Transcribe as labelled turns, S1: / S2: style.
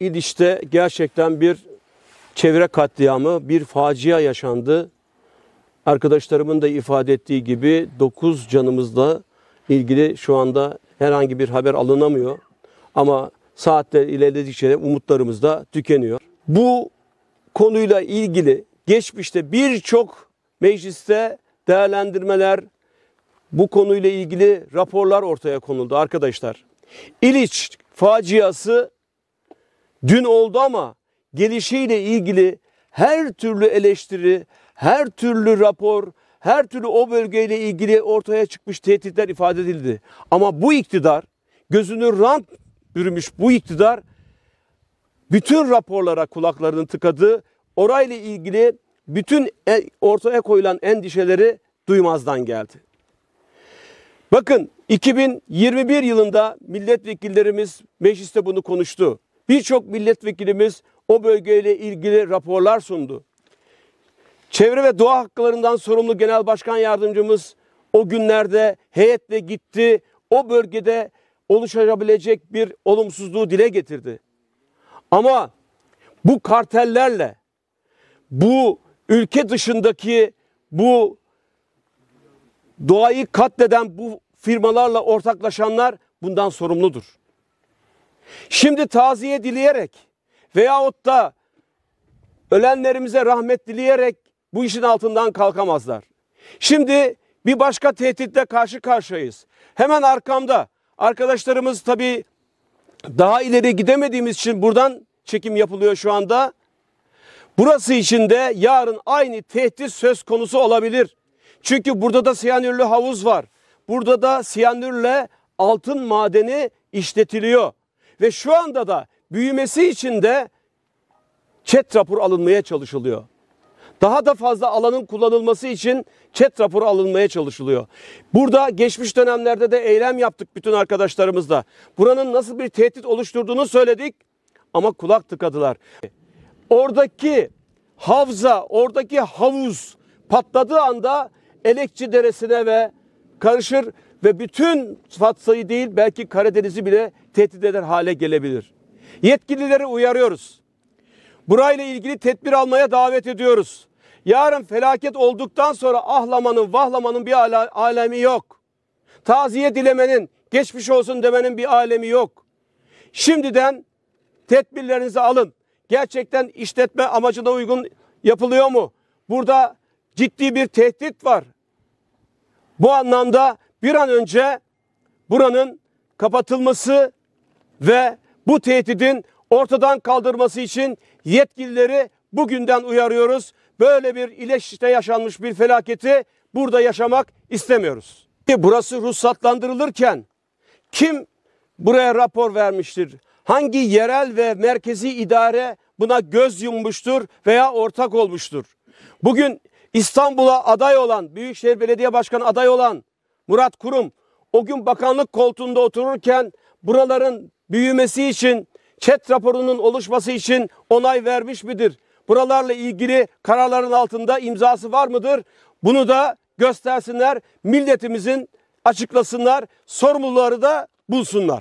S1: İdiş'te gerçekten bir çevre katliamı, bir facia yaşandı. Arkadaşlarımın da ifade ettiği gibi 9 canımızla ilgili şu anda herhangi bir haber alınamıyor. Ama saatler ilerledikçe umutlarımız da tükeniyor. Bu konuyla ilgili geçmişte birçok mecliste değerlendirmeler, bu konuyla ilgili raporlar ortaya konuldu arkadaşlar. İliç faciası dün oldu ama gelişiyle ilgili her türlü eleştiri, her türlü rapor, her türlü o bölgeyle ilgili ortaya çıkmış tehditler ifade edildi. Ama bu iktidar gözünü rant bürümüş bu iktidar bütün raporlara kulaklarını tıkadı. Orayla ilgili bütün e, ortaya koyulan endişeleri duymazdan geldi. Bakın 2021 yılında milletvekillerimiz mecliste bunu konuştu. Birçok milletvekilimiz o bölgeyle ilgili raporlar sundu. Çevre ve Doğa Haklarından sorumlu Genel Başkan Yardımcımız o günlerde heyetle gitti. O bölgede oluşabilecek bir olumsuzluğu dile getirdi. Ama bu kartellerle bu ülke dışındaki bu doğayı katleden bu firmalarla ortaklaşanlar bundan sorumludur. Şimdi taziye dileyerek veyahut da ölenlerimize rahmet dileyerek bu işin altından kalkamazlar. Şimdi bir başka tehditle karşı karşıyayız. Hemen arkamda arkadaşlarımız tabii daha ileri gidemediğimiz için buradan çekim yapılıyor şu anda. Burası için de yarın aynı tehdit söz konusu olabilir. Çünkü burada da siyanürlü havuz var. Burada da siyanürle altın madeni işletiliyor ve şu anda da büyümesi için de çet rapor alınmaya çalışılıyor. Daha da fazla alanın kullanılması için çet raporu alınmaya çalışılıyor. Burada geçmiş dönemlerde de eylem yaptık bütün arkadaşlarımızla. Buranın nasıl bir tehdit oluşturduğunu söyledik ama kulak tıkadılar. Oradaki havza, oradaki havuz patladığı anda Elekçi Deresi'ne ve karışır ve bütün Fatsa'yı değil belki Karadeniz'i bile tehdit eder hale gelebilir. Yetkilileri uyarıyoruz. Burayla ilgili tedbir almaya davet ediyoruz. Yarın felaket olduktan sonra ahlamanın, vahlamanın bir alemi yok. Taziye dilemenin, geçmiş olsun demenin bir alemi yok. Şimdiden tedbirlerinizi alın. Gerçekten işletme amacına uygun yapılıyor mu? Burada ciddi bir tehdit var. Bu anlamda bir an önce buranın kapatılması ve bu tehdidin ortadan kaldırması için yetkilileri bugünden uyarıyoruz. Böyle bir İleş'te yaşanmış bir felaketi burada yaşamak istemiyoruz. Burası ruhsatlandırılırken kim buraya rapor vermiştir? Hangi yerel ve merkezi idare buna göz yummuştur veya ortak olmuştur? Bugün İstanbul'a aday olan, Büyükşehir Belediye Başkanı aday olan Murat Kurum o gün bakanlık koltuğunda otururken buraların büyümesi için çet raporunun oluşması için onay vermiş midir? Buralarla ilgili kararların altında imzası var mıdır? Bunu da göstersinler, milletimizin açıklasınlar, sorumluları da bulsunlar.